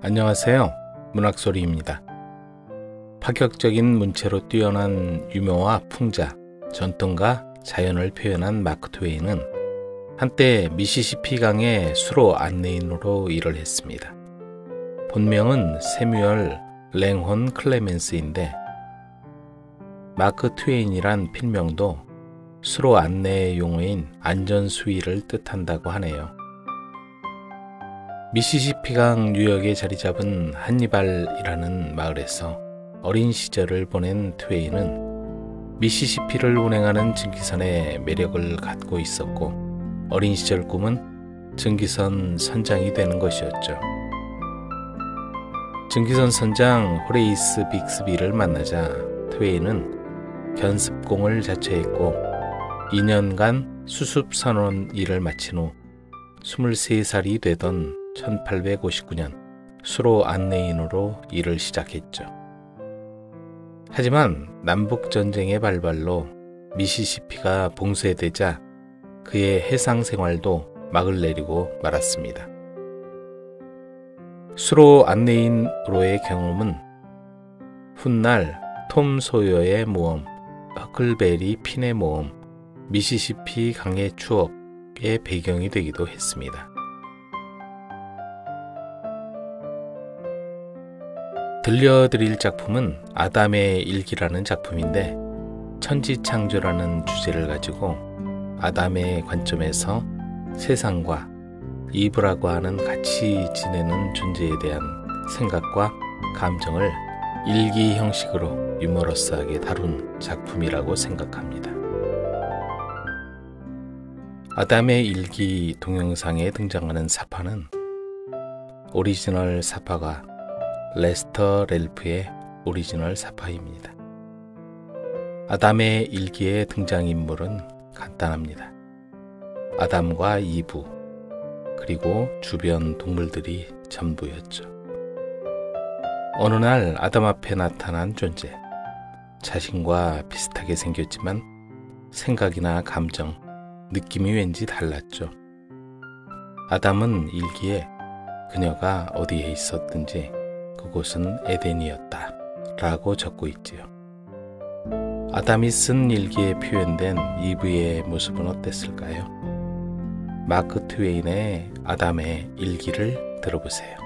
안녕하세요. 문학소리입니다. 파격적인 문체로 뛰어난 유명화 풍자, 전통과 자연을 표현한 마크 트웨인은 한때 미시시피 강의 수로 안내인으로 일을 했습니다. 본명은 세뮤얼 랭혼 클레멘스인데 마크 트웨인이란 필명도 수로 안내의 용어인 안전 수위를 뜻한다고 하네요. 미시시피강 뉴욕에 자리 잡은 한니발이라는 마을에서 어린 시절을 보낸 트웨이는 미시시피를 운행하는 증기선의 매력을 갖고 있었고 어린 시절 꿈은 증기선 선장이 되는 것이었죠. 증기선 선장 호레이스 빅스비를 만나자 트웨이는 견습공을 자처했고 2년간 수습 선원 일을 마친 후 23살이 되던 1859년 수로 안내인으로 일을 시작했죠. 하지만 남북전쟁의 발발로 미시시피가 봉쇄되자 그의 해상 생활도 막을 내리고 말았습니다. 수로 안내인으로의 경험은 훗날 톰소요의 모험, 허클베리 핀의 모험, 미시시피 강의 추억의 배경이 되기도 했습니다. 들려드릴 작품은 아담의 일기라는 작품인데 천지창조라는 주제를 가지고 아담의 관점에서 세상과 이브라고 하는 같이 지내는 존재에 대한 생각과 감정을 일기 형식으로 유머러스하게 다룬 작품이라고 생각합니다. 아담의 일기 동영상에 등장하는 사파는 오리지널 사파가 레스터 렐프의 오리지널 사파입니다. 아담의 일기의 등장인물은 간단합니다. 아담과 이브, 그리고 주변 동물들이 전부였죠. 어느 날 아담 앞에 나타난 존재. 자신과 비슷하게 생겼지만 생각이나 감정, 느낌이 왠지 달랐죠. 아담은 일기에 그녀가 어디에 있었든지 그곳은 에덴이었다. 라고 적고 있지요. 아담이 쓴 일기에 표현된 이브의 모습은 어땠을까요? 마크 트웨인의 아담의 일기를 들어보세요.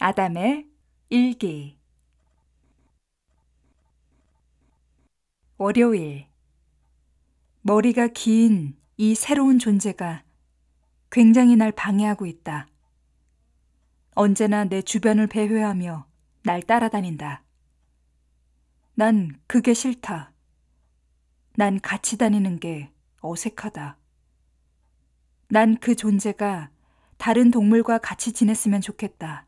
아담의 일기 월요일 머리가 긴이 새로운 존재가 굉장히 날 방해하고 있다. 언제나 내 주변을 배회하며 날 따라다닌다. 난 그게 싫다. 난 같이 다니는 게 어색하다. 난 그 존재가 다른 동물과 같이 지냈으면 좋겠다.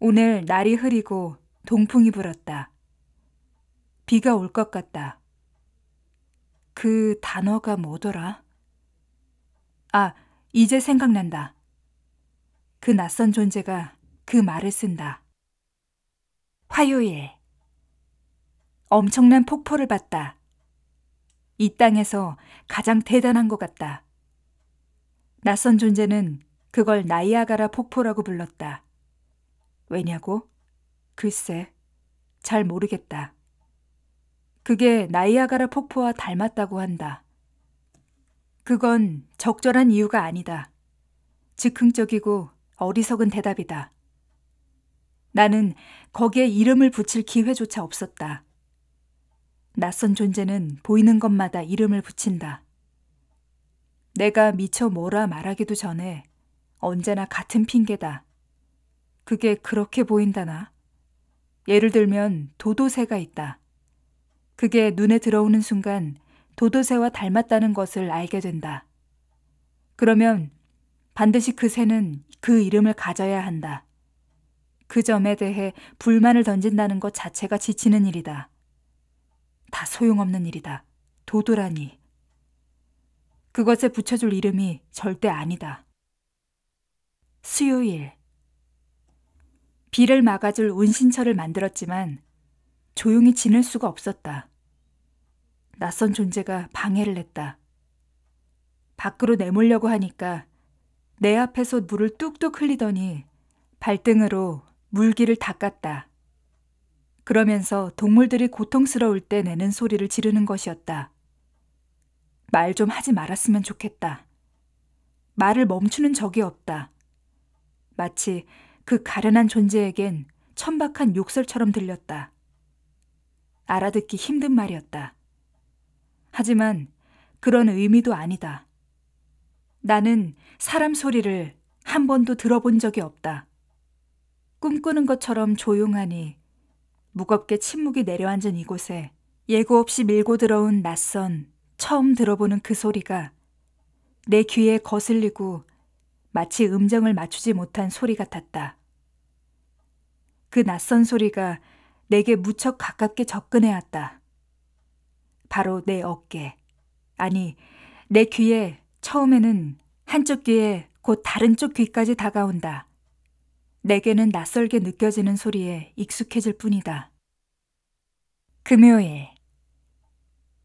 오늘 날이 흐리고 동풍이 불었다. 비가 올 것 같다. 그 단어가 뭐더라? 아, 이제 생각난다. 그 낯선 존재가 그 말을 쓴다. 화요일. 엄청난 폭포를 봤다. 이 땅에서 가장 대단한 것 같다. 낯선 존재는 그걸 나이아가라 폭포라고 불렀다. 왜냐고? 글쎄, 잘 모르겠다. 그게 나이아가라 폭포와 닮았다고 한다. 그건 적절한 이유가 아니다. 즉흥적이고 어리석은 대답이다. 나는 거기에 이름을 붙일 기회조차 없었다. 낯선 존재는 보이는 것마다 이름을 붙인다. 내가 미처 뭐라 말하기도 전에 언제나 같은 핑계다. 그게 그렇게 보인다나? 예를 들면 도도새가 있다. 그게 눈에 들어오는 순간 도도새와 닮았다는 것을 알게 된다. 그러면 반드시 그 새는 그 이름을 가져야 한다. 그 점에 대해 불만을 던진다는 것 자체가 지치는 일이다. 다 소용없는 일이다. 도도라니. 그것에 붙여줄 이름이 절대 아니다. 수요일. 비를 막아줄 운신처를 만들었지만 조용히 지낼 수가 없었다. 낯선 존재가 방해를 했다. 밖으로 내몰려고 하니까 내 앞에서 물을 뚝뚝 흘리더니 발등으로 물기를 닦았다. 그러면서 동물들이 고통스러울 때 내는 소리를 지르는 것이었다. 말 좀 하지 말았으면 좋겠다. 말을 멈추는 적이 없다. 마치 그 가련한 존재에겐 천박한 욕설처럼 들렸다. 알아듣기 힘든 말이었다. 하지만 그런 의미도 아니다. 나는 사람 소리를 한 번도 들어본 적이 없다. 꿈꾸는 것처럼 조용하니 무겁게 침묵이 내려앉은 이곳에 예고 없이 밀고 들어온 낯선 처음 들어보는 그 소리가 내 귀에 거슬리고 마치 음정을 맞추지 못한 소리 같았다. 그 낯선 소리가 내게 무척 가깝게 접근해 왔다. 바로 내 어깨, 아니, 내 귀에 처음에는 한쪽 귀에 곧 다른 쪽 귀까지 다가온다. 내게는 낯설게 느껴지는 소리에 익숙해질 뿐이다. 금요일.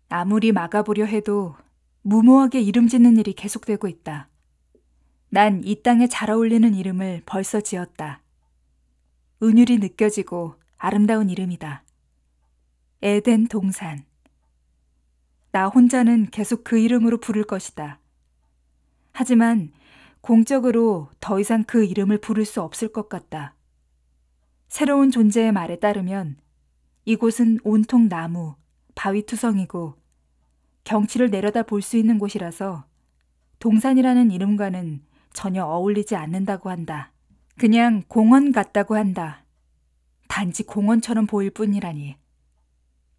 아무리 막아보려 해도 무모하게 이름 짓는 일이 계속되고 있다. 난 이 땅에 잘 어울리는 이름을 벌써 지었다. 은율이 느껴지고 아름다운 이름이다. 에덴 동산. 나 혼자는 계속 그 이름으로 부를 것이다. 하지만 공적으로 더 이상 그 이름을 부를 수 없을 것 같다. 새로운 존재의 말에 따르면 이곳은 온통 나무, 바위투성이고 경치를 내려다 볼 수 있는 곳이라서 동산이라는 이름과는 전혀 어울리지 않는다고 한다. 그냥 공원 같다고 한다. 단지 공원처럼 보일 뿐이라니.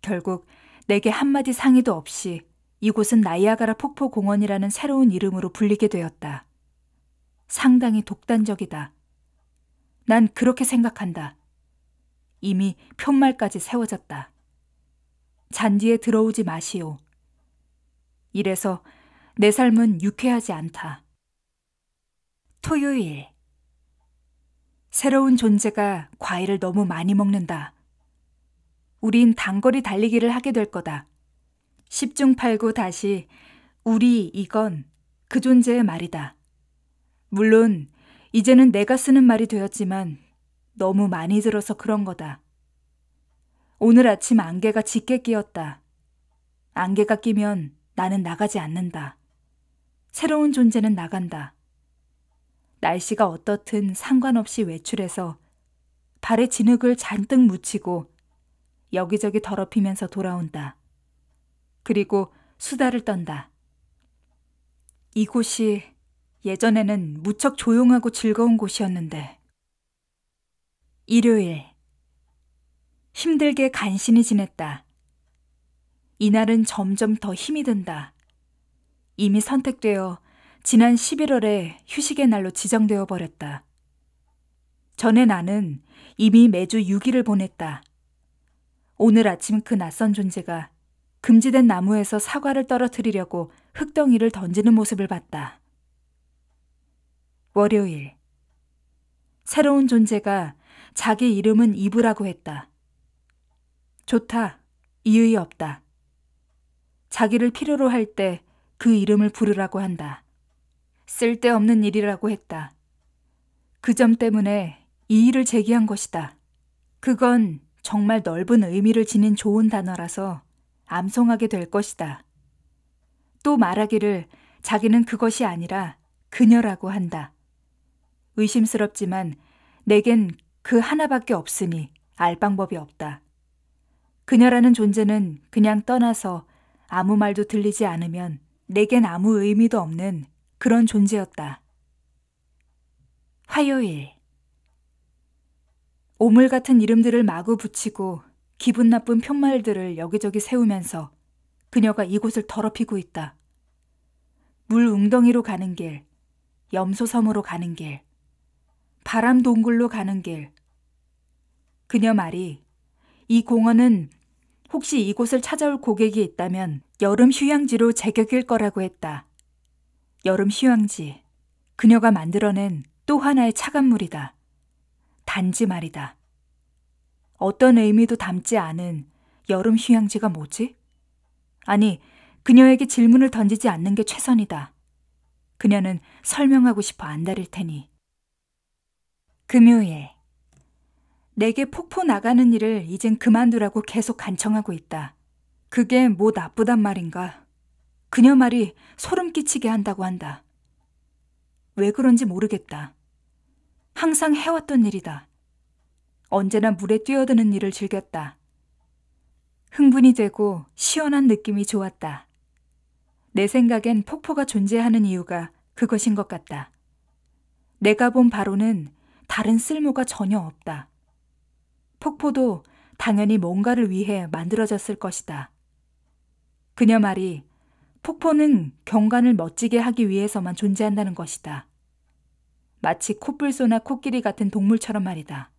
결국 내게 한마디 상의도 없이 이곳은 나이아가라 폭포 공원이라는 새로운 이름으로 불리게 되었다. 상당히 독단적이다. 난 그렇게 생각한다. 이미 편말까지 세워졌다. 잔디에 들어오지 마시오. 이래서 내 삶은 유쾌하지 않다. 토요일. 새로운 존재가 과일을 너무 많이 먹는다. 우린 단거리 달리기를 하게 될 거다. 10중 팔구 다시 우리 이건 그 존재의 말이다. 물론 이제는 내가 쓰는 말이 되었지만 너무 많이 들어서 그런 거다. 오늘 아침 안개가 짙게 끼었다. 안개가 끼면 나는 나가지 않는다. 새로운 존재는 나간다. 날씨가 어떻든 상관없이 외출해서 발에 진흙을 잔뜩 묻히고 여기저기 더럽히면서 돌아온다. 그리고 수다를 떤다. 이곳이 예전에는 무척 조용하고 즐거운 곳이었는데. 일요일. 힘들게 간신히 지냈다. 이날은 점점 더 힘이 든다. 이미 선택되어 지난 11월에 휴식의 날로 지정되어 버렸다. 전에 나는 이미 매주 6일을 보냈다. 오늘 아침 그 낯선 존재가 금지된 나무에서 사과를 떨어뜨리려고 흙덩이를 던지는 모습을 봤다. 월요일. 새로운 존재가 자기 이름은 이브라고 했다. 좋다. 이유이 없다. 자기를 필요로 할 때 그 이름을 부르라고 한다. 쓸데없는 일이라고 했다. 그 점 때문에 이의를 제기한 것이다. 그건 정말 넓은 의미를 지닌 좋은 단어라서 암송하게 될 것이다. 또 말하기를 자기는 그것이 아니라 그녀라고 한다. 의심스럽지만 내겐 그 하나밖에 없으니 알 방법이 없다. 그녀라는 존재는 그냥 떠나서 아무 말도 들리지 않으면 내겐 아무 의미도 없는 그런 존재였다. 화요일 오물 같은 이름들을 마구 붙이고 기분 나쁜 편말들을 여기저기 세우면서 그녀가 이곳을 더럽히고 있다. 물 웅덩이로 가는 길, 염소섬으로 가는 길, 바람 동굴로 가는 길. 그녀 말이 이 공원은 혹시 이곳을 찾아올 고객이 있다면 여름 휴양지로 제격일 거라고 했다. 여름 휴양지. 그녀가 만들어낸 또 하나의 차감물이다. 단지 말이다. 어떤 의미도 담지 않은 여름 휴양지가 뭐지? 아니, 그녀에게 질문을 던지지 않는 게 최선이다. 그녀는 설명하고 싶어 안달일 테니. 금요일. 내게 폭포 나가는 일을 이젠 그만두라고 계속 간청하고 있다. 그게 뭐 나쁘단 말인가. 그녀 말이 소름 끼치게 한다고 한다. 왜 그런지 모르겠다. 항상 해왔던 일이다. 언제나 물에 뛰어드는 일을 즐겼다. 흥분이 되고 시원한 느낌이 좋았다. 내 생각엔 폭포가 존재하는 이유가 그것인 것 같다. 내가 본 바로는 다른 쓸모가 전혀 없다. 폭포도 당연히 뭔가를 위해 만들어졌을 것이다. 그녀 말이 폭포는 경관을 멋지게 하기 위해서만 존재한다는 것이다. 마치 코뿔소나 코끼리 같은 동물처럼 말이다.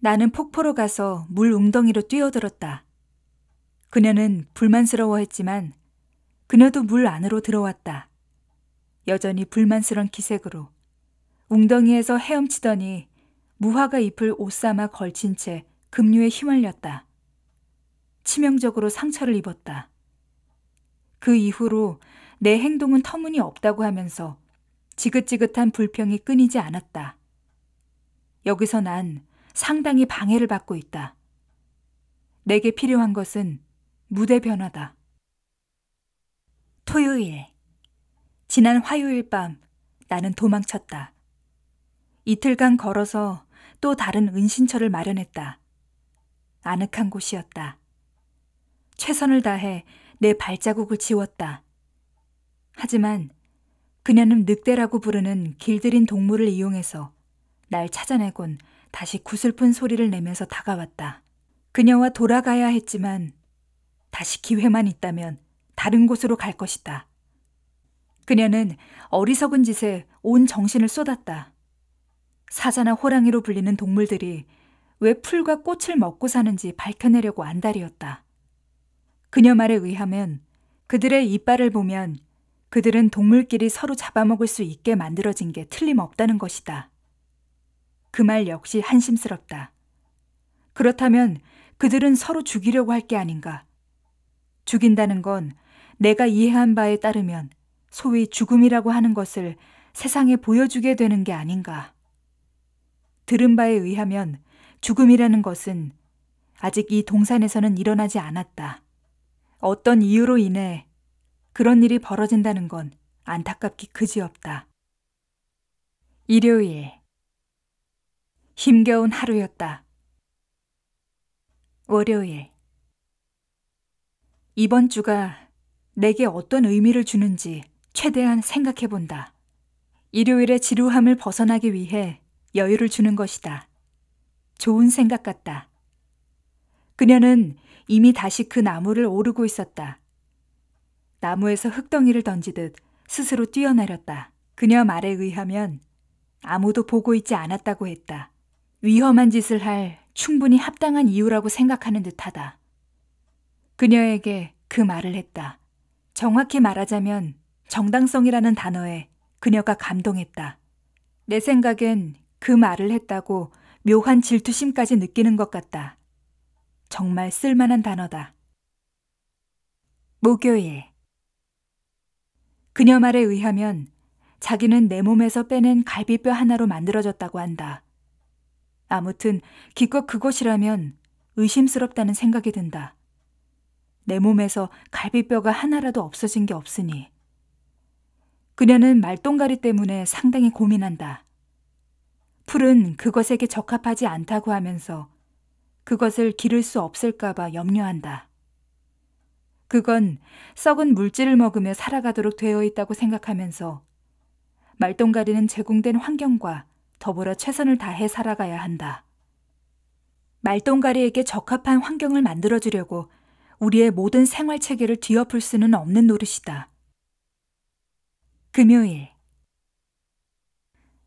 나는 폭포로 가서 물 웅덩이로 뛰어들었다. 그녀는 불만스러워했지만 그녀도 물 안으로 들어왔다. 여전히 불만스러운 기색으로 웅덩이에서 헤엄치더니 무화과 잎을 옷삼아 걸친 채 급류에 휘말렸다. 치명적으로 상처를 입었다. 그 이후로 내 행동은 터무니없다고 하면서 지긋지긋한 불평이 끊이지 않았다. 여기서 난 상당히 방해를 받고 있다. 내게 필요한 것은 무대 변화다. 토요일. 지난 화요일 밤 나는 도망쳤다. 이틀간 걸어서 또 다른 은신처를 마련했다. 아늑한 곳이었다. 최선을 다해 내 발자국을 지웠다. 하지만 그녀는 늑대라고 부르는 길들인 동물을 이용해서 날 찾아내곤 다시 구슬픈 소리를 내면서 다가왔다. 그녀와 돌아가야 했지만 다시 기회만 있다면 다른 곳으로 갈 것이다. 그녀는 어리석은 짓에 온 정신을 쏟았다. 사자나 호랑이로 불리는 동물들이 왜 풀과 꽃을 먹고 사는지 밝혀내려고 안달이었다. 그녀 말에 의하면 그들의 이빨을 보면 그들은 동물끼리 서로 잡아먹을 수 있게 만들어진 게 틀림없다는 것이다. 그 말 역시 한심스럽다. 그렇다면 그들은 서로 죽이려고 할 게 아닌가. 죽인다는 건 내가 이해한 바에 따르면 소위 죽음이라고 하는 것을 세상에 보여주게 되는 게 아닌가. 들은 바에 의하면 죽음이라는 것은 아직 이 동산에서는 일어나지 않았다. 어떤 이유로 인해 그런 일이 벌어진다는 건 안타깝기 그지없다. 일요일. 힘겨운 하루였다. 월요일. 이번 주가 내게 어떤 의미를 주는지 최대한 생각해 본다. 일요일의 지루함을 벗어나기 위해 여유를 주는 것이다. 좋은 생각 같다. 그녀는 이미 다시 그 나무를 오르고 있었다. 나무에서 흙덩이를 던지듯 스스로 뛰어내렸다. 그녀 말에 의하면 아무도 보고 있지 않았다고 했다. 위험한 짓을 할 충분히 합당한 이유라고 생각하는 듯하다. 그녀에게 그 말을 했다. 정확히 말하자면 정당성이라는 단어에 그녀가 감동했다. 내 생각엔 그 말을 했다고 묘한 질투심까지 느끼는 것 같다. 정말 쓸만한 단어다. 목요일 그녀 말에 의하면 자기는 내 몸에서 빼낸 갈비뼈 하나로 만들어졌다고 한다. 아무튼 기껏 그곳이라면 의심스럽다는 생각이 든다. 내 몸에서 갈비뼈가 하나라도 없어진 게 없으니. 그녀는 말똥가리 때문에 상당히 고민한다. 풀은 그것에게 적합하지 않다고 하면서 그것을 기를 수 없을까봐 염려한다. 그건 썩은 물질을 먹으며 살아가도록 되어 있다고 생각하면서 말똥가리는 제공된 환경과 더불어 최선을 다해 살아가야 한다. 말똥가리에게 적합한 환경을 만들어주려고 우리의 모든 생활 체계를 뒤엎을 수는 없는 노릇이다. 금요일.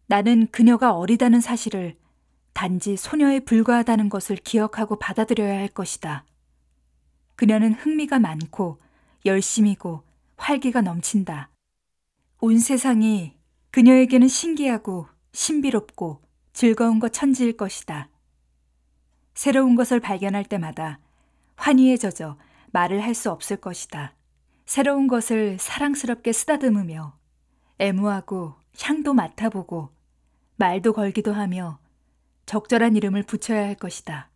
나는 그녀가 어리다는 사실을 단지 소녀에 불과하다는 것을 기억하고 받아들여야 할 것이다. 그녀는 흥미가 많고 열심이고 활기가 넘친다. 온 세상이 그녀에게는 신기하고 신비롭고 즐거운 것 천지일 것이다. 새로운 것을 발견할 때마다 환희에 젖어 말을 할 수 없을 것이다. 새로운 것을 사랑스럽게 쓰다듬으며 애무하고 향도 맡아보고 말도 걸기도 하며 적절한 이름을 붙여야 할 것이다.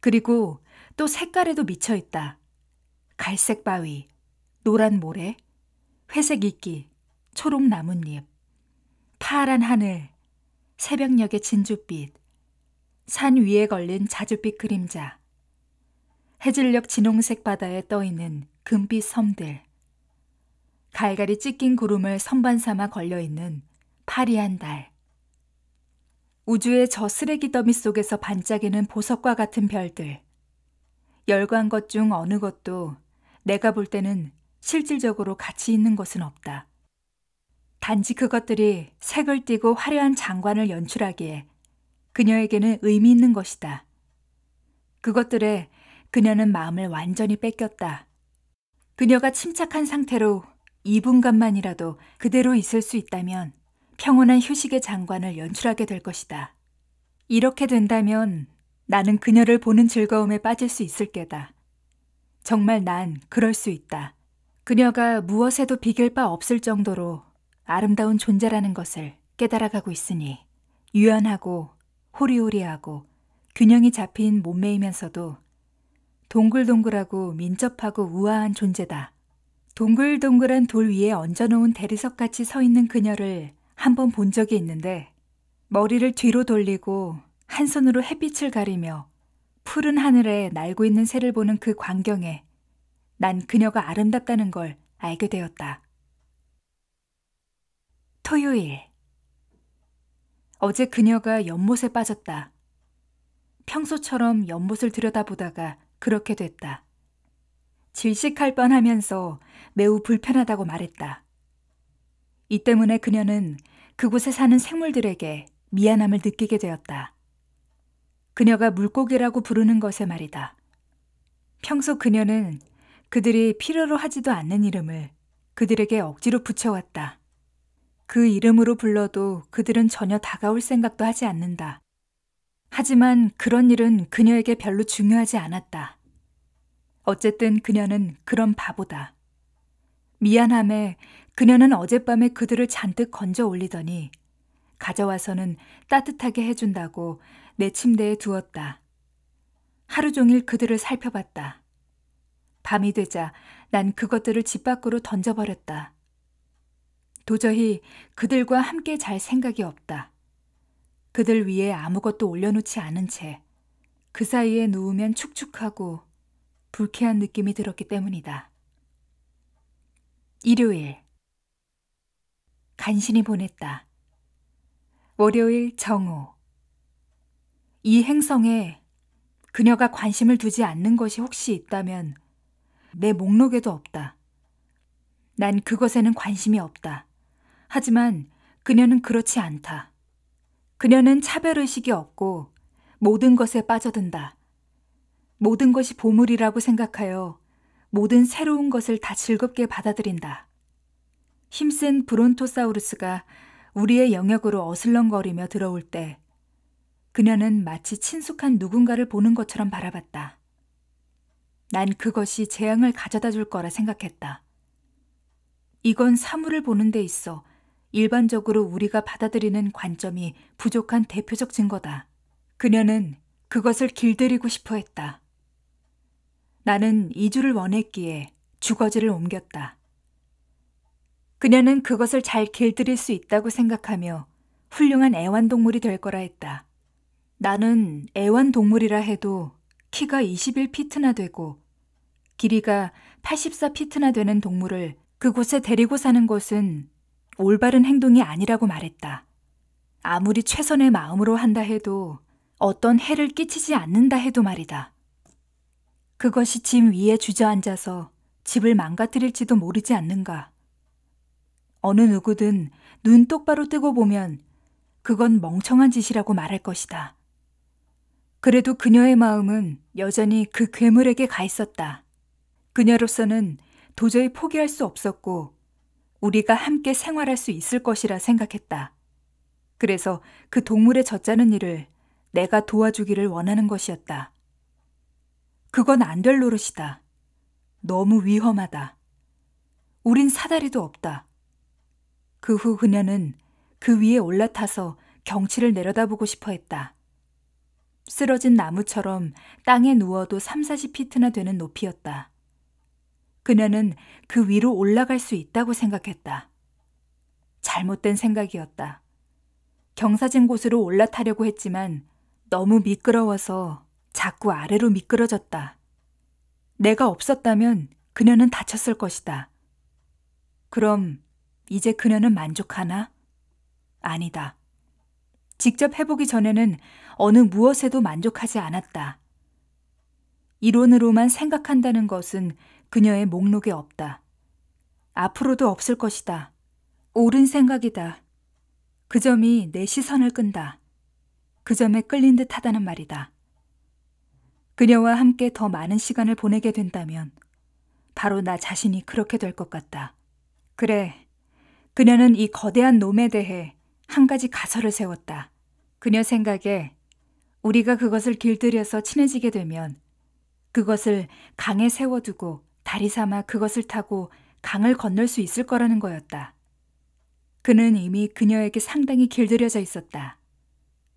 그리고 또 색깔에도 미쳐 있다. 갈색 바위, 노란 모래, 회색 이끼, 초록 나뭇잎, 파란 하늘, 새벽녘의 진주빛, 산 위에 걸린 자줏빛 그림자, 해질녘 진홍색 바다에 떠 있는 금빛 섬들, 갈갈이 찢긴 구름을 선반 삼아 걸려 있는 파리한 달, 우주의 저 쓰레기 더미 속에서 반짝이는 보석과 같은 별들, 열거한 것 중 어느 것도 내가 볼 때는 실질적으로 가치 있는 것은 없다. 단지 그것들이 색을 띠고 화려한 장관을 연출하기에 그녀에게는 의미 있는 것이다. 그것들에 그녀는 마음을 완전히 뺏겼다. 그녀가 침착한 상태로 2분간만이라도 그대로 있을 수 있다면 평온한 휴식의 장관을 연출하게 될 것이다. 이렇게 된다면 나는 그녀를 보는 즐거움에 빠질 수 있을 게다. 정말 난 그럴 수 있다. 그녀가 무엇에도 비길 바 없을 정도로 아름다운 존재라는 것을 깨달아가고 있으니 유연하고 호리호리하고 균형이 잡힌 몸매이면서도 동글동글하고 민첩하고 우아한 존재다. 동글동글한 돌 위에 얹어놓은 대리석같이 서 있는 그녀를 한 번 본 적이 있는데 머리를 뒤로 돌리고 한 손으로 햇빛을 가리며 푸른 하늘에 날고 있는 새를 보는 그 광경에 난 그녀가 아름답다는 걸 알게 되었다. 토요일. 어제 그녀가 연못에 빠졌다. 평소처럼 연못을 들여다보다가 그렇게 됐다. 질식할 뻔 하면서 매우 불편하다고 말했다. 이 때문에 그녀는 그곳에 사는 생물들에게 미안함을 느끼게 되었다. 그녀가 물고기라고 부르는 것에 말이다. 평소 그녀는 그들이 필요로 하지도 않는 이름을 그들에게 억지로 붙여왔다. 그 이름으로 불러도 그들은 전혀 다가올 생각도 하지 않는다. 하지만 그런 일은 그녀에게 별로 중요하지 않았다. 어쨌든 그녀는 그런 바보다. 미안함에 그녀는 어젯밤에 그들을 잔뜩 건져 올리더니 가져와서는 따뜻하게 해준다고 내 침대에 두었다. 하루 종일 그들을 살펴봤다. 밤이 되자 난 그것들을 집 밖으로 던져버렸다. 도저히 그들과 함께 잘 생각이 없다. 그들 위에 아무것도 올려놓지 않은 채 그 사이에 누우면 축축하고 불쾌한 느낌이 들었기 때문이다. 일요일 간신히 보냈다. 월요일 정오 이 행성에 그녀가 관심을 두지 않는 것이 혹시 있다면 내 목록에도 없다. 난 그것에는 관심이 없다. 하지만 그녀는 그렇지 않다. 그녀는 차별의식이 없고 모든 것에 빠져든다. 모든 것이 보물이라고 생각하여 모든 새로운 것을 다 즐겁게 받아들인다. 힘센 브론토사우루스가 우리의 영역으로 어슬렁거리며 들어올 때 그녀는 마치 친숙한 누군가를 보는 것처럼 바라봤다. 난 그것이 재앙을 가져다 줄 거라 생각했다. 이건 사물을 보는 데 있어 일반적으로 우리가 받아들이는 관점이 부족한 대표적 증거다. 그녀는 그것을 길들이고 싶어 했다. 나는 이주를 원했기에 주거지를 옮겼다. 그녀는 그것을 잘 길들일 수 있다고 생각하며 훌륭한 애완동물이 될 거라 했다. 나는 애완동물이라 해도 키가 21피트나 되고 길이가 84피트나 되는 동물을 그곳에 데리고 사는 것은 올바른 행동이 아니라고 말했다. 아무리 최선의 마음으로 한다 해도 어떤 해를 끼치지 않는다 해도 말이다. 그것이 짐 위에 주저앉아서 집을 망가뜨릴지도 모르지 않는가. 어느 누구든 눈 똑바로 뜨고 보면 그건 멍청한 짓이라고 말할 것이다. 그래도 그녀의 마음은 여전히 그 괴물에게 가 있었다. 그녀로서는 도저히 포기할 수 없었고 우리가 함께 생활할 수 있을 것이라 생각했다. 그래서 그동물의 젖자는 일을 내가 도와주기를 원하는 것이었다. 그건 안 될 노릇이다. 너무 위험하다. 우린 사다리도 없다. 그 후 그녀는 그 위에 올라타서 경치를 내려다보고 싶어 했다. 쓰러진 나무처럼 땅에 누워도 3, 40피트나 되는 높이였다. 그녀는 그 위로 올라갈 수 있다고 생각했다. 잘못된 생각이었다. 경사진 곳으로 올라타려고 했지만 너무 미끄러워서 자꾸 아래로 미끄러졌다. 내가 없었다면 그녀는 다쳤을 것이다. 그럼 이제 그녀는 만족하나? 아니다. 직접 해보기 전에는 어느 무엇에도 만족하지 않았다. 이론으로만 생각한다는 것은 그녀의 목록에 없다. 앞으로도 없을 것이다. 옳은 생각이다. 그 점이 내 시선을 끈다. 그 점에 끌린 듯 하다는 말이다. 그녀와 함께 더 많은 시간을 보내게 된다면 바로 나 자신이 그렇게 될 것 같다. 그래, 그녀는 이 거대한 놈에 대해 한 가지 가설을 세웠다. 그녀 생각에 우리가 그것을 길들여서 친해지게 되면 그것을 강에 세워두고 다리 삼아 그것을 타고 강을 건널 수 있을 거라는 거였다. 그는 이미 그녀에게 상당히 길들여져 있었다.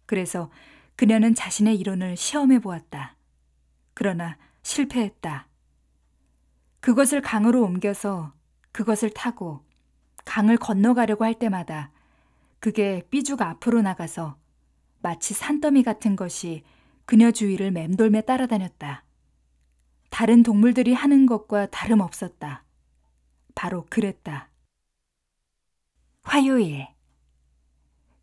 그래서 그녀는 자신의 이론을 시험해 보았다. 그러나 실패했다. 그것을 강으로 옮겨서 그것을 타고 강을 건너가려고 할 때마다 그게 삐죽 앞으로 나가서 마치 산더미 같은 것이 그녀 주위를 맴돌며 따라다녔다. 다른 동물들이 하는 것과 다름없었다. 바로 그랬다. 화요일.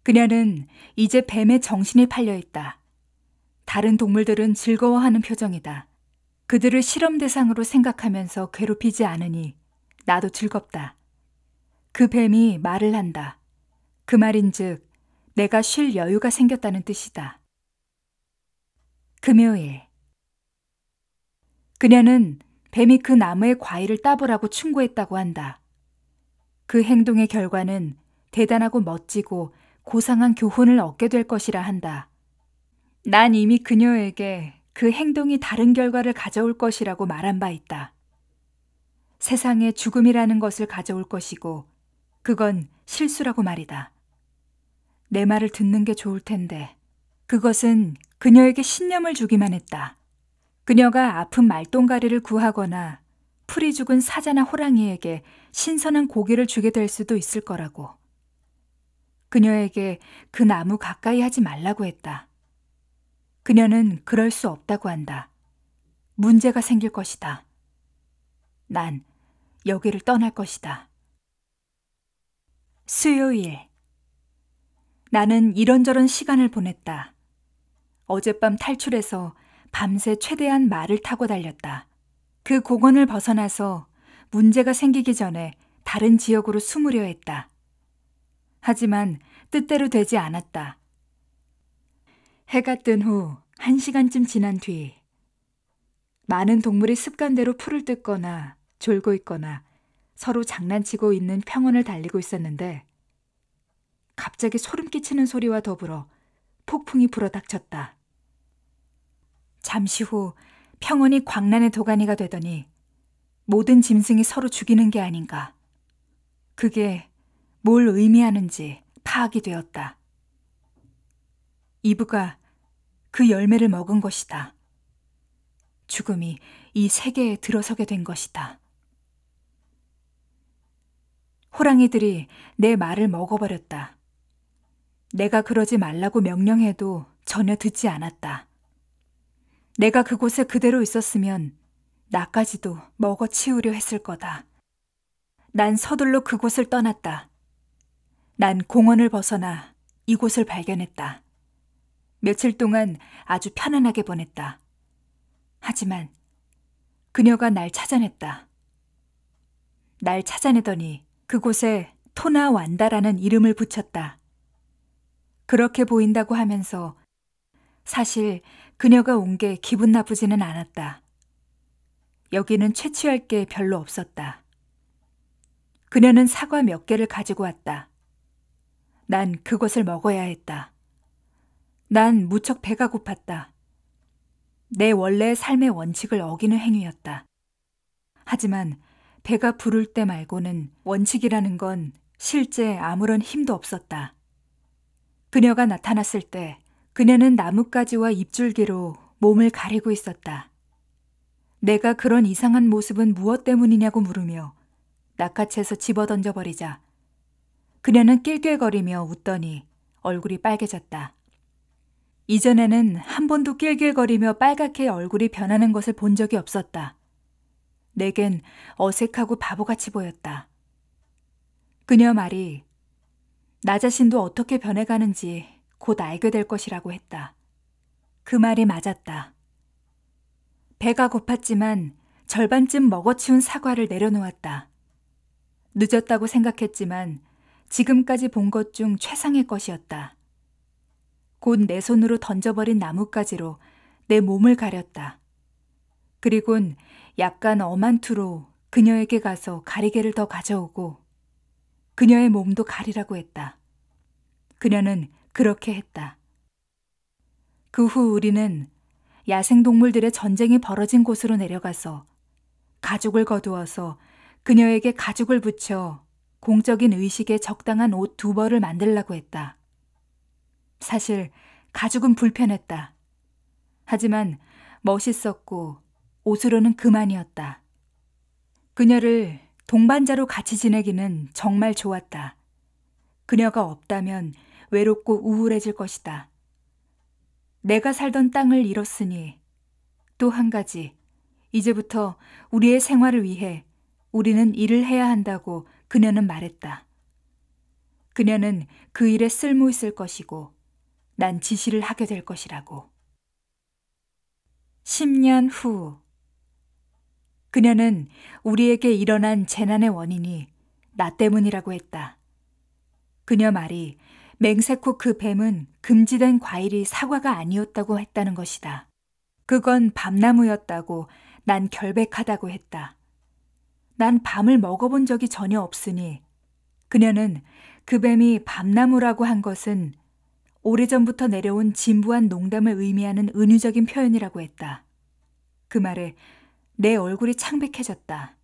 그녀는 이제 뱀의 정신이 팔려 있다. 다른 동물들은 즐거워하는 표정이다. 그들을 실험 대상으로 생각하면서 괴롭히지 않으니 나도 즐겁다. 그 뱀이 말을 한다. 그 말인즉 내가 쉴 여유가 생겼다는 뜻이다. 금요일. 그녀는 뱀이 그 나무의 과일을 따보라고 충고했다고 한다. 그 행동의 결과는 대단하고 멋지고 고상한 교훈을 얻게 될 것이라 한다. 난 이미 그녀에게 그 행동이 다른 결과를 가져올 것이라고 말한 바 있다. 세상에 죽음이라는 것을 가져올 것이고, 그건 실수라고 말이다. 내 말을 듣는 게 좋을 텐데. 그것은 그녀에게 신념을 주기만 했다. 그녀가 아픈 말똥가리를 구하거나 풀이 죽은 사자나 호랑이에게 신선한 고기를 주게 될 수도 있을 거라고. 그녀에게 그 나무 가까이 하지 말라고 했다. 그녀는 그럴 수 없다고 한다. 문제가 생길 것이다. 난 여기를 떠날 것이다. 수요일 나는 이런저런 시간을 보냈다. 어젯밤 탈출해서 밤새 최대한 말을 타고 달렸다. 그 공원을 벗어나서 문제가 생기기 전에 다른 지역으로 숨으려 했다. 하지만 뜻대로 되지 않았다. 해가 뜬 후 한시간쯤 지난 뒤 많은 동물이 습관대로 풀을 뜯거나 졸고 있거나 서로 장난치고 있는 평원을 달리고 있었는데 갑자기 소름 끼치는 소리와 더불어 폭풍이 불어닥쳤다. 잠시 후 평원이 광란의 도가니가 되더니 모든 짐승이 서로 죽이는 게 아닌가. 그게 뭘 의미하는지 파악이 되었다. 이브가 그 열매를 먹은 것이다. 죽음이 이 세계에 들어서게 된 것이다. 호랑이들이 내 말을 먹어버렸다. 내가 그러지 말라고 명령해도 전혀 듣지 않았다. 내가 그곳에 그대로 있었으면 나까지도 먹어 치우려 했을 거다. 난 서둘러 그곳을 떠났다. 난 공원을 벗어나 이곳을 발견했다. 며칠 동안 아주 편안하게 보냈다. 하지만 그녀가 날 찾아냈다. 날 찾아내더니 그곳에 토나 완다라는 이름을 붙였다. 그렇게 보인다고 하면서 사실 그녀가 온 게 기분 나쁘지는 않았다. 여기는 채취할 게 별로 없었다. 그녀는 사과 몇 개를 가지고 왔다. 난 그것을 먹어야 했다. 난 무척 배가 고팠다. 내 원래 삶의 원칙을 어기는 행위였다. 하지만 배가 부를 때 말고는 원칙이라는 건 실제 아무런 힘도 없었다. 그녀가 나타났을 때 그녀는 나뭇가지와 입줄기로 몸을 가리고 있었다. 내가 그런 이상한 모습은 무엇 때문이냐고 물으며 낙하채에서 집어 던져버리자 그녀는 낄낄거리며 웃더니 얼굴이 빨개졌다. 이전에는 한 번도 낄낄거리며 빨갛게 얼굴이 변하는 것을 본 적이 없었다. 내겐 어색하고 바보같이 보였다. 그녀 말이 나 자신도 어떻게 변해가는지 곧 알게 될 것이라고 했다. 그 말이 맞았다. 배가 고팠지만 절반쯤 먹어치운 사과를 내려놓았다. 늦었다고 생각했지만 지금까지 본 것 중 최상의 것이었다. 곧 내 손으로 던져버린 나뭇가지로 내 몸을 가렸다. 그리곤 약간 엄한 투로 그녀에게 가서 가리개를 더 가져오고 그녀의 몸도 가리라고 했다. 그녀는 그렇게 했다. 그 후 우리는 야생동물들의 전쟁이 벌어진 곳으로 내려가서 가죽을 거두어서 그녀에게 가죽을 붙여 공적인 의식에 적당한 옷 두 벌을 만들라고 했다. 사실 가죽은 불편했다. 하지만 멋있었고 옷으로는 그만이었다. 그녀를 동반자로 같이 지내기는 정말 좋았다. 그녀가 없다면 외롭고 우울해질 것이다. 내가 살던 땅을 잃었으니 또 한 가지, 이제부터 우리의 생활을 위해 우리는 일을 해야 한다고 그녀는 말했다. 그녀는 그 일에 쓸모 있을 것이고 난 지시를 하게 될 것이라고. 10년 후 그녀는 우리에게 일어난 재난의 원인이 나 때문이라고 했다. 그녀 말이 맹세코 그 뱀은 금지된 과일이 사과가 아니었다고 했다는 것이다. 그건 밤나무였다고 난 결백하다고 했다. 난 밤을 먹어본 적이 전혀 없으니 그녀는 그 뱀이 밤나무라고 한 것은 오래전부터 내려온 진부한 농담을 의미하는 은유적인 표현이라고 했다. 그 말에 내 얼굴이 창백해졌다.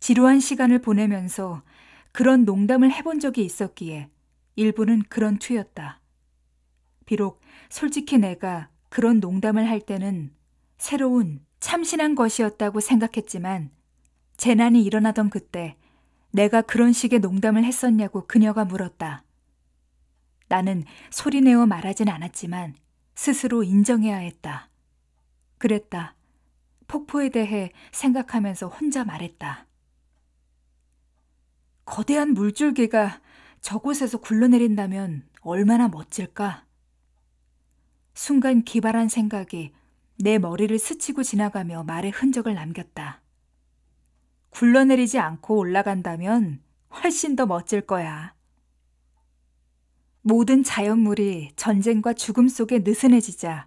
지루한 시간을 보내면서 그런 농담을 해본 적이 있었기에 일부는 그런 투였다. 비록 솔직히 내가 그런 농담을 할 때는 새로운 참신한 것이었다고 생각했지만 재난이 일어나던 그때 내가 그런 식의 농담을 했었냐고 그녀가 물었다. 나는 소리내어 말하진 않았지만 스스로 인정해야 했다. 그랬다. 폭포에 대해 생각하면서 혼자 말했다. 거대한 물줄기가 저곳에서 굴러내린다면 얼마나 멋질까? 순간 기발한 생각이 내 머리를 스치고 지나가며 말의 흔적을 남겼다. 굴러내리지 않고 올라간다면 훨씬 더 멋질 거야. 모든 자연물이 전쟁과 죽음 속에 느슨해지자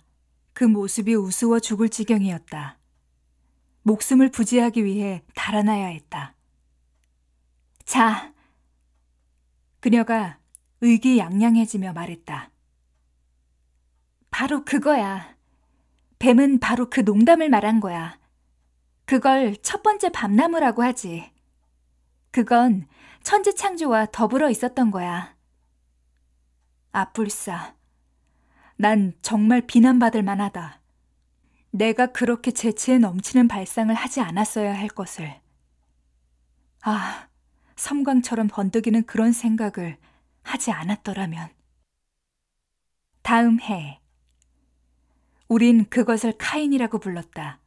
그 모습이 우스워 죽을 지경이었다. 목숨을 부지하기 위해 달아나야 했다. 자! 그녀가 의기양양해지며 말했다. 바로 그거야. 뱀은 바로 그 농담을 말한 거야. 그걸 첫 번째 밤나무라고 하지. 그건 천지 창조와 더불어 있었던 거야. 아뿔싸. 난 정말 비난받을 만하다. 내가 그렇게 재치에 넘치는 발상을 하지 않았어야 할 것을. 아, 섬광처럼 번득이는 그런 생각을 하지 않았더라면. 다음 해. 우린 그것을 카인이라고 불렀다.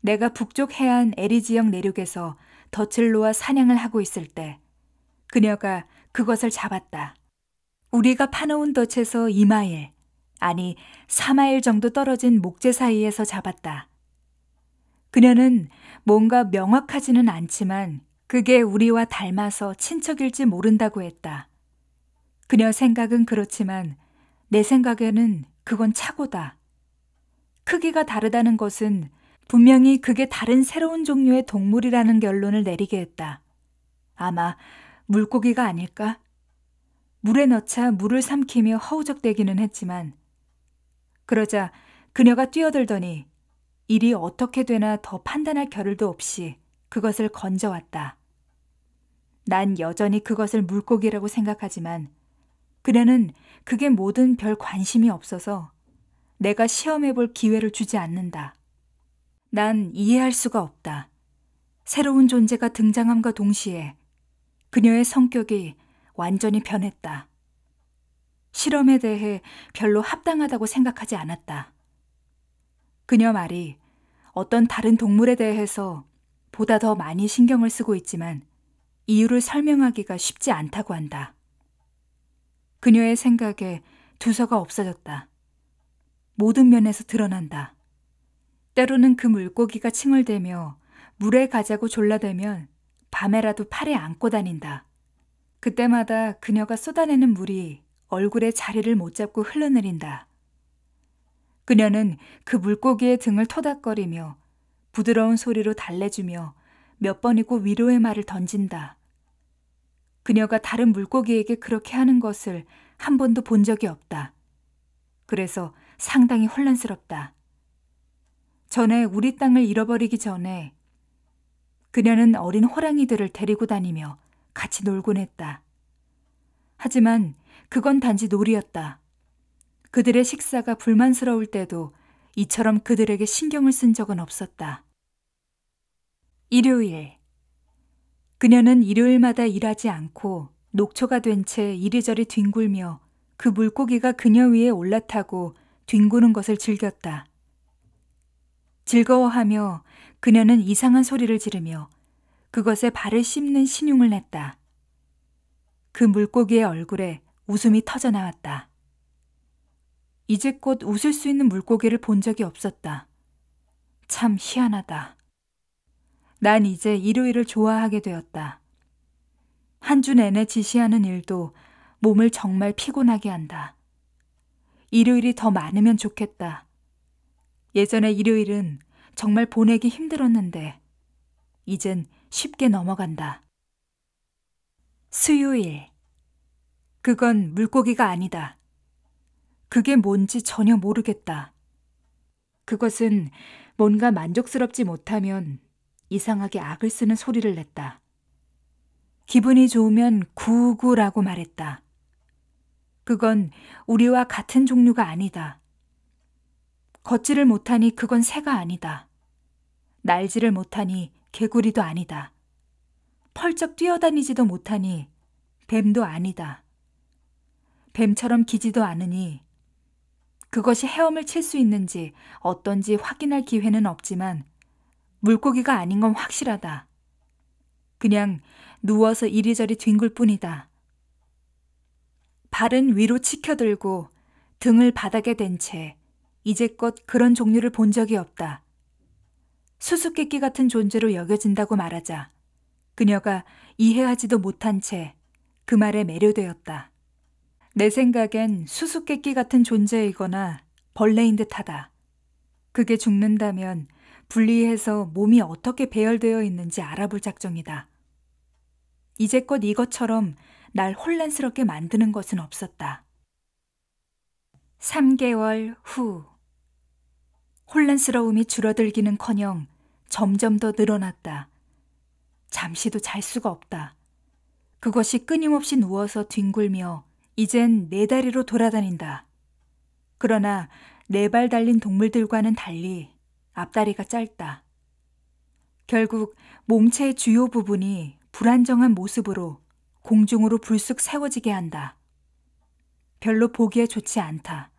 내가 북쪽 해안 에리 지역 내륙에서 더칠로와 사냥을 하고 있을 때 그녀가 그것을 잡았다. 우리가 파놓은 덫에서 이마일, 아니 3마일 정도 떨어진 목재 사이에서 잡았다. 그녀는 뭔가 명확하지는 않지만 그게 우리와 닮아서 친척일지 모른다고 했다. 그녀 생각은 그렇지만 내 생각에는 그건 착오다. 크기가 다르다는 것은 분명히 그게 다른 새로운 종류의 동물이라는 결론을 내리게 했다. 아마 물고기가 아닐까? 물에 넣자 물을 삼키며 허우적대기는 했지만 그러자 그녀가 뛰어들더니 일이 어떻게 되나 더 판단할 겨를도 없이 그것을 건져왔다. 난 여전히 그것을 물고기라고 생각하지만 그녀는 그게 뭐든 별 관심이 없어서 내가 시험해 볼 기회를 주지 않는다. 난 이해할 수가 없다. 새로운 존재가 등장함과 동시에 그녀의 성격이 완전히 변했다. 실험에 대해 별로 합당하다고 생각하지 않았다. 그녀 말이 어떤 다른 동물에 대해서 보다 더 많이 신경을 쓰고 있지만 이유를 설명하기가 쉽지 않다고 한다. 그녀의 생각에 두서가 없어졌다. 모든 면에서 드러난다. 때로는 그 물고기가 칭얼대며 물에 가자고 졸라대면 밤에라도 팔에 안고 다닌다. 그때마다 그녀가 쏟아내는 물이 얼굴에 자리를 못 잡고 흘러내린다. 그녀는 그 물고기의 등을 토닥거리며 부드러운 소리로 달래주며 몇 번이고 위로의 말을 던진다. 그녀가 다른 물고기에게 그렇게 하는 것을 한 번도 본 적이 없다. 그래서 상당히 혼란스럽다. 전에 우리 땅을 잃어버리기 전에 그녀는 어린 호랑이들을 데리고 다니며 같이 놀곤 했다. 하지만 그건 단지 놀이였다. 그들의 식사가 불만스러울 때도 이처럼 그들에게 신경을 쓴 적은 없었다. 일요일. 그녀는 일요일마다 일하지 않고 녹초가 된 채 이리저리 뒹굴며 그 물고기가 그녀 위에 올라타고 뒹구는 것을 즐겼다. 즐거워하며 그녀는 이상한 소리를 지르며 그것에 발을 씹는 신용을 냈다. 그 물고기의 얼굴에 웃음이 터져나왔다. 이제껏 웃을 수 있는 물고기를 본 적이 없었다. 참 희한하다. 난 이제 일요일을 좋아하게 되었다. 한 주 내내 지시하는 일도 몸을 정말 피곤하게 한다. 일요일이 더 많으면 좋겠다. 예전에 일요일은 정말 보내기 힘들었는데, 이젠 쉽게 넘어간다. 수요일 그건 물고기가 아니다. 그게 뭔지 전혀 모르겠다. 그것은 뭔가 만족스럽지 못하면 이상하게 악을 쓰는 소리를 냈다. 기분이 좋으면 구구라고 말했다. 그건 우리와 같은 종류가 아니다. 걷지를 못하니 그건 새가 아니다. 날지를 못하니 개구리도 아니다. 펄쩍 뛰어다니지도 못하니 뱀도 아니다. 뱀처럼 기지도 않으니 그것이 헤엄을 칠 수 있는지 어떤지 확인할 기회는 없지만 물고기가 아닌 건 확실하다. 그냥 누워서 이리저리 뒹굴 뿐이다. 발은 위로 치켜들고 등을 바닥에 댄 채 이제껏 그런 종류를 본 적이 없다. 수수께끼 같은 존재로 여겨진다고 말하자 그녀가 이해하지도 못한 채 그 말에 매료되었다. 내 생각엔 수수께끼 같은 존재이거나 벌레인 듯하다. 그게 죽는다면 분리해서 몸이 어떻게 배열되어 있는지 알아볼 작정이다. 이제껏 이것처럼 날 혼란스럽게 만드는 것은 없었다. 3개월 후. 혼란스러움이 줄어들기는 커녕 점점 더 늘어났다. 잠시도 잘 수가 없다. 그것이 끊임없이 누워서 뒹굴며 이젠 네 다리로 돌아다닌다. 그러나 네 발 달린 동물들과는 달리 앞다리가 짧다. 결국 몸체의 주요 부분이 불안정한 모습으로 공중으로 불쑥 세워지게 한다. 별로 보기에 좋지 않다.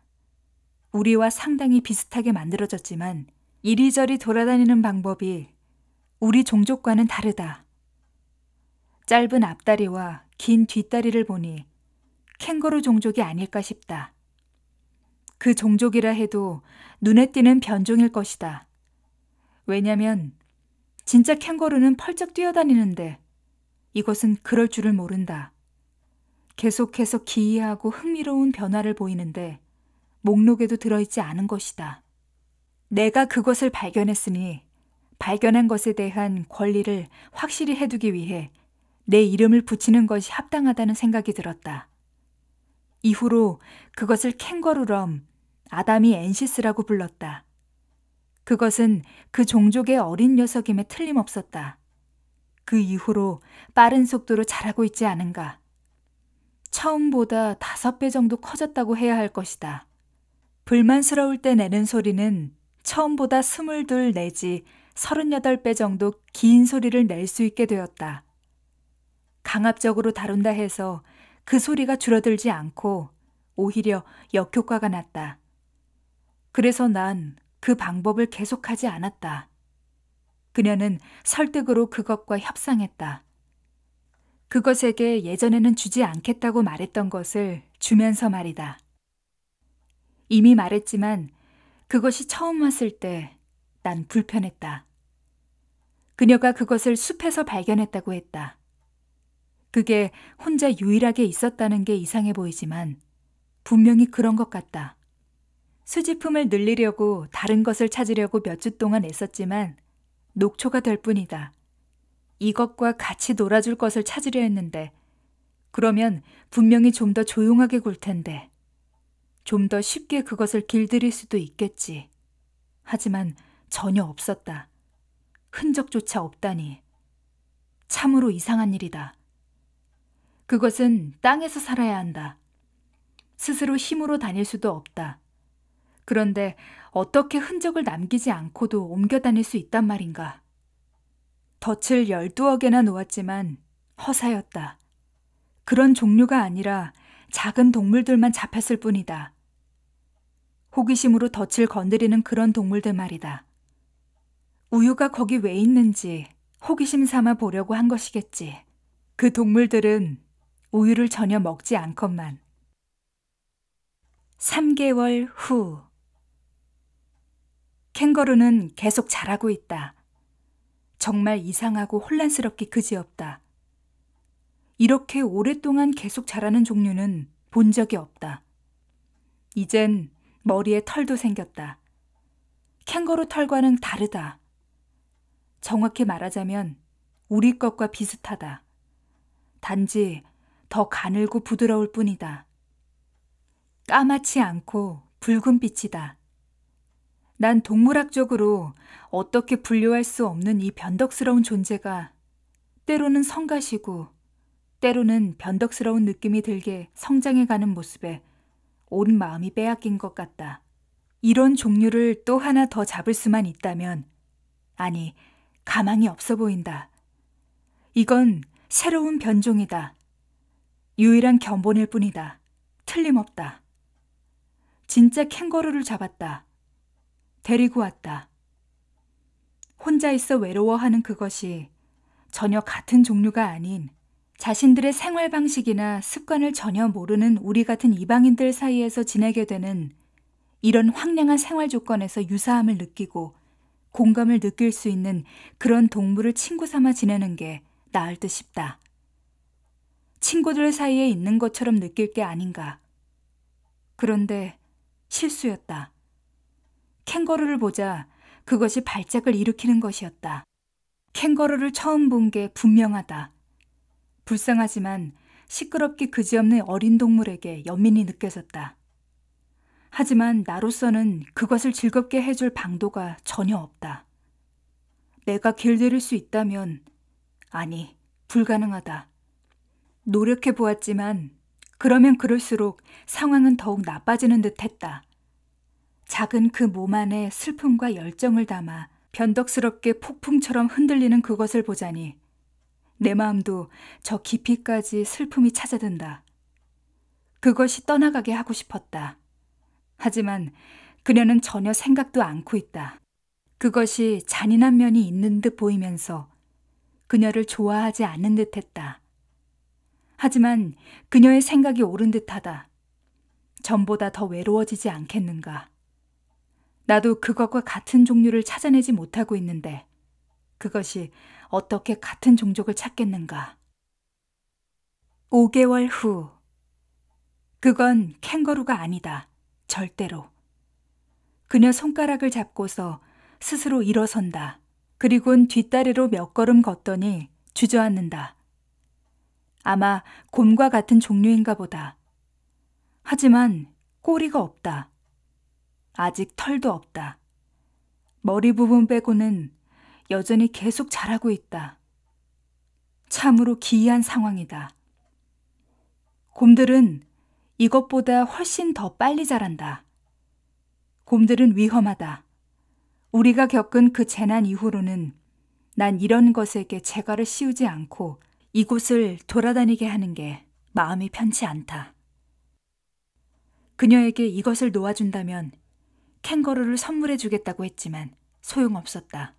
우리와 상당히 비슷하게 만들어졌지만 이리저리 돌아다니는 방법이 우리 종족과는 다르다. 짧은 앞다리와 긴 뒷다리를 보니 캥거루 종족이 아닐까 싶다. 그 종족이라 해도 눈에 띄는 변종일 것이다. 왜냐면 진짜 캥거루는 펄쩍 뛰어다니는데 이것은 그럴 줄을 모른다. 계속해서 기이하고 흥미로운 변화를 보이는데 목록에도 들어있지 않은 것이다. 내가 그것을 발견했으니 발견한 것에 대한 권리를 확실히 해두기 위해 내 이름을 붙이는 것이 합당하다는 생각이 들었다. 이후로 그것을 캥거루럼 아담이 엔시스라고 불렀다. 그것은 그 종족의 어린 녀석임에 틀림없었다. 그 이후로 빠른 속도로 자라고 있지 않은가. 처음보다 다섯 배 정도 커졌다고 해야 할 것이다. 불만스러울 때 내는 소리는 처음보다 스물둘 내지 서른여덟 배 정도 긴 소리를 낼 수 있게 되었다. 강압적으로 다룬다 해서 그 소리가 줄어들지 않고 오히려 역효과가 났다. 그래서 난 그 방법을 계속하지 않았다. 그녀는 설득으로 그것과 협상했다. 그것에게 예전에는 주지 않겠다고 말했던 것을 주면서 말이다. 이미 말했지만 그것이 처음 왔을 때 난 불편했다. 그녀가 그것을 숲에서 발견했다고 했다. 그게 혼자 유일하게 있었다는 게 이상해 보이지만 분명히 그런 것 같다. 수지품을 늘리려고 다른 것을 찾으려고 몇 주 동안 애썼지만 녹초가 될 뿐이다. 이것과 같이 놀아줄 것을 찾으려 했는데 그러면 분명히 좀 더 조용하게 굴 텐데 좀 더 쉽게 그것을 길들일 수도 있겠지. 하지만 전혀 없었다. 흔적조차 없다니. 참으로 이상한 일이다. 그것은 땅에서 살아야 한다. 스스로 힘으로 다닐 수도 없다. 그런데 어떻게 흔적을 남기지 않고도 옮겨 다닐 수 있단 말인가. 덫을 열두억에나 놓았지만 허사였다. 그런 종류가 아니라 작은 동물들만 잡혔을 뿐이다. 호기심으로 덫을 건드리는 그런 동물들 말이다. 우유가 거기 왜 있는지 호기심 삼아 보려고 한 것이겠지. 그 동물들은 우유를 전혀 먹지 않건만 3개월 후 캥거루는 계속 자라고 있다. 정말 이상하고 혼란스럽기 그지없다. 이렇게 오랫동안 계속 자라는 종류는 본 적이 없다. 이젠 머리에 털도 생겼다. 캥거루 털과는 다르다. 정확히 말하자면 우리 것과 비슷하다. 단지 더 가늘고 부드러울 뿐이다. 까맣지 않고 붉은 빛이다. 난 동물학적으로 어떻게 분류할 수 없는 이 변덕스러운 존재가 때로는 성가시고 때로는 변덕스러운 느낌이 들게 성장해가는 모습에 온 마음이 빼앗긴 것 같다. 이런 종류를 또 하나 더 잡을 수만 있다면, 아니, 가망이 없어 보인다. 이건 새로운 변종이다. 유일한 견본일 뿐이다. 틀림없다. 진짜 캥거루를 잡았다. 데리고 왔다. 혼자 있어 외로워하는 그것이 전혀 같은 종류가 아닌 자신들의 생활 방식이나 습관을 전혀 모르는 우리 같은 이방인들 사이에서 지내게 되는 이런 황량한 생활 조건에서 유사함을 느끼고 공감을 느낄 수 있는 그런 동물을 친구 삼아 지내는 게 나을 듯 싶다. 친구들 사이에 있는 것처럼 느낄 게 아닌가. 그런데 실수였다. 캥거루를 보자 그것이 발작을 일으키는 것이었다. 캥거루를 처음 본 게 분명하다. 불쌍하지만 시끄럽기 그지없는 어린 동물에게 연민이 느껴졌다. 하지만 나로서는 그것을 즐겁게 해줄 방도가 전혀 없다. 내가 길들일 수 있다면, 아니, 불가능하다. 노력해 보았지만 그러면 그럴수록 상황은 더욱 나빠지는 듯 했다. 작은 그 몸 안에 슬픔과 열정을 담아 변덕스럽게 폭풍처럼 흔들리는 그것을 보자니 내 마음도 저 깊이까지 슬픔이 찾아든다. 그것이 떠나가게 하고 싶었다. 하지만 그녀는 전혀 생각도 않고 있다. 그것이 잔인한 면이 있는 듯 보이면서 그녀를 좋아하지 않는 듯 했다. 하지만 그녀의 생각이 옳은 듯하다. 전보다 더 외로워지지 않겠는가. 나도 그것과 같은 종류를 찾아내지 못하고 있는데 그것이 어떻게 같은 종족을 찾겠는가. 5개월 후. 그건 캥거루가 아니다. 절대로. 그녀 손가락을 잡고서 스스로 일어선다. 그리곤 뒷다리로 몇 걸음 걷더니 주저앉는다. 아마 곰과 같은 종류인가 보다. 하지만 꼬리가 없다. 아직 털도 없다. 머리 부분 빼고는 여전히 계속 자라고 있다. 참으로 기이한 상황이다. 곰들은 이것보다 훨씬 더 빨리 자란다. 곰들은 위험하다. 우리가 겪은 그 재난 이후로는 난 이런 것에게 재갈을 씌우지 않고 이곳을 돌아다니게 하는 게 마음이 편치 않다. 그녀에게 이것을 놓아준다면 캥거루를 선물해 주겠다고 했지만 소용없었다.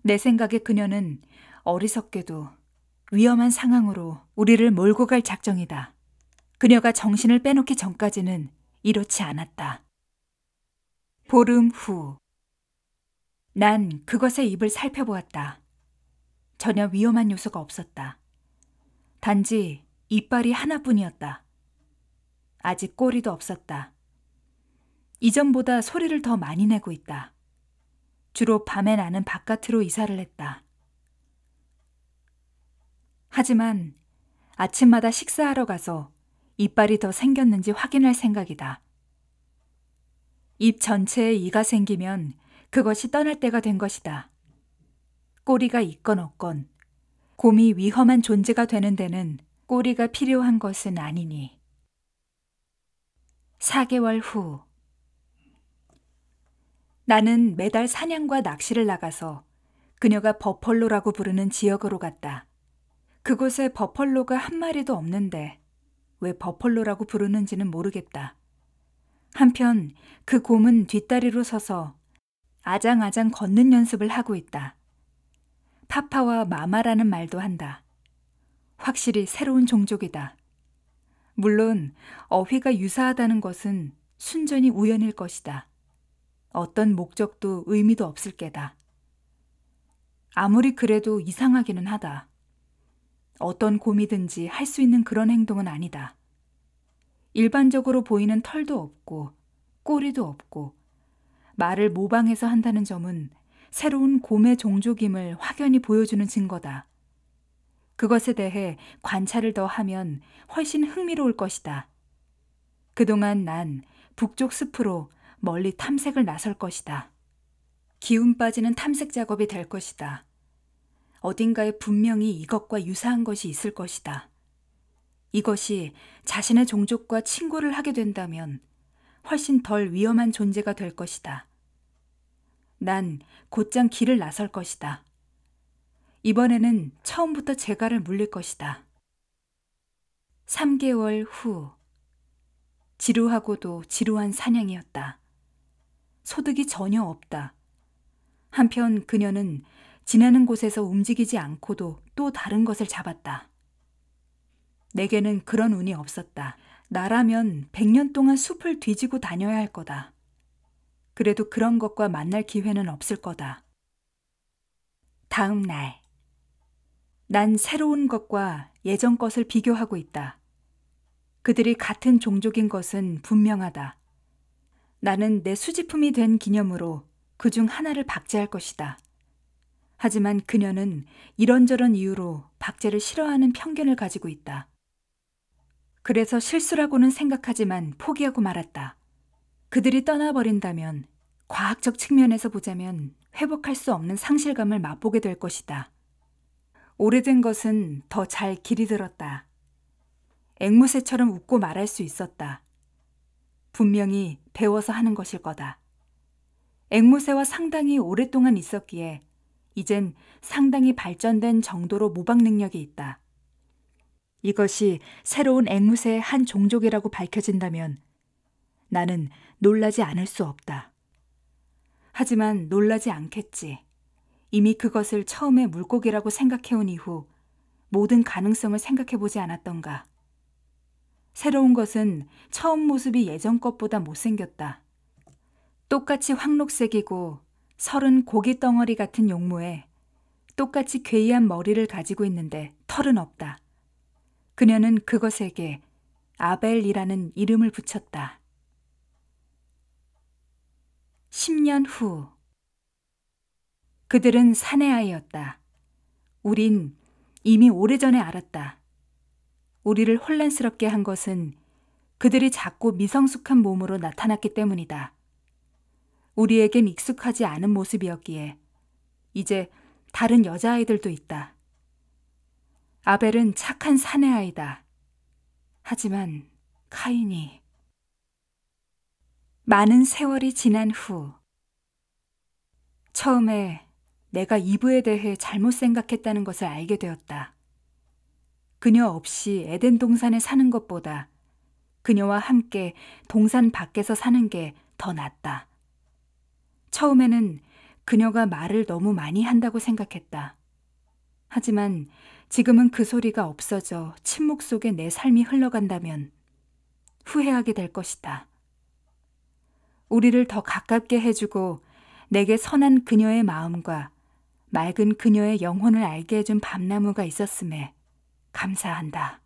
내 생각에 그녀는 어리석게도 위험한 상황으로 우리를 몰고 갈 작정이다. 그녀가 정신을 빼놓기 전까지는 이렇지 않았다. 보름 후. 난 그것의 입을 살펴보았다. 전혀 위험한 요소가 없었다. 단지 이빨이 하나뿐이었다. 아직 꼬리도 없었다. 이전보다 소리를 더 많이 내고 있다. 주로 밤에 나는 바깥으로 이사를 했다. 하지만 아침마다 식사하러 가서 이빨이 더 생겼는지 확인할 생각이다. 입 전체에 이가 생기면 그것이 떠날 때가 된 것이다. 꼬리가 있건 없건 곰이 위험한 존재가 되는 데는 꼬리가 필요한 것은 아니니. 4개월 후 나는 매달 사냥과 낚시를 나가서 그녀가 버펄로라고 부르는 지역으로 갔다. 그곳에 버펄로가 한 마리도 없는데 왜 버펄로라고 부르는지는 모르겠다. 한편 그 곰은 뒷다리로 서서 아장아장 걷는 연습을 하고 있다. 파파와 마마라는 말도 한다. 확실히 새로운 종족이다. 물론 어휘가 유사하다는 것은 순전히 우연일 것이다. 어떤 목적도 의미도 없을 게다. 아무리 그래도 이상하기는 하다. 어떤 곰이든지 할 수 있는 그런 행동은 아니다. 일반적으로 보이는 털도 없고 꼬리도 없고 말을 모방해서 한다는 점은 새로운 곰의 종족임을 확연히 보여주는 증거다. 그것에 대해 관찰을 더 하면 훨씬 흥미로울 것이다. 그동안 난 북쪽 숲으로 멀리 탐색을 나설 것이다. 기운 빠지는 탐색 작업이 될 것이다. 어딘가에 분명히 이것과 유사한 것이 있을 것이다. 이것이 자신의 종족과 친구를 하게 된다면 훨씬 덜 위험한 존재가 될 것이다. 난 곧장 길을 나설 것이다. 이번에는 처음부터 제갈을 물릴 것이다. 3개월 후 지루하고도 지루한 사냥이었다. 소득이 전혀 없다. 한편 그녀는 지나는 곳에서 움직이지 않고도 또 다른 것을 잡았다. 내게는 그런 운이 없었다. 나라면 100년 동안 숲을 뒤지고 다녀야 할 거다. 그래도 그런 것과 만날 기회는 없을 거다. 다음 날. 난 새로운 것과 예전 것을 비교하고 있다. 그들이 같은 종족인 것은 분명하다. 나는 내 수집품이 된 기념으로 그 중 하나를 박제할 것이다. 하지만 그녀는 이런저런 이유로 박제를 싫어하는 편견을 가지고 있다. 그래서 실수라고는 생각하지만 포기하고 말았다. 그들이 떠나버린다면 과학적 측면에서 보자면 회복할 수 없는 상실감을 맛보게 될 것이다. 오래된 것은 더 잘 길이 들었다. 앵무새처럼 웃고 말할 수 있었다. 분명히 배워서 하는 것일 거다. 앵무새와 상당히 오랫동안 있었기에 이젠 상당히 발전된 정도로 모방 능력이 있다. 이것이 새로운 앵무새의 한 종족이라고 밝혀진다면 나는 놀라지 않을 수 없다. 하지만 놀라지 않겠지. 이미 그것을 처음에 물고기라고 생각해온 이후 모든 가능성을 생각해보지 않았던가. 새로운 것은 처음 모습이 예전 것보다 못생겼다. 똑같이 황록색이고 서른 고기 덩어리 같은 용모에 똑같이 괴이한 머리를 가지고 있는데 털은 없다. 그녀는 그것에게 아벨이라는 이름을 붙였다. 10년 후 그들은 사내 아이였다. 우린 이미 오래전에 알았다. 우리를 혼란스럽게 한 것은 그들이 작고 미성숙한 몸으로 나타났기 때문이다. 우리에겐 익숙하지 않은 모습이었기에 이제 다른 여자아이들도 있다. 아벨은 착한 사내아이다. 하지만 카인이 많은 세월이 지난 후 처음에 내가 이브에 대해 잘못 생각했다는 것을 알게 되었다. 그녀 없이 에덴 동산에 사는 것보다 그녀와 함께 동산 밖에서 사는 게 더 낫다. 처음에는 그녀가 말을 너무 많이 한다고 생각했다. 하지만 지금은 그 소리가 없어져 침묵 속에 내 삶이 흘러간다면 후회하게 될 것이다. 우리를 더 가깝게 해주고 내게 선한 그녀의 마음과 맑은 그녀의 영혼을 알게 해준 밤나무가 있었음에 감사한다.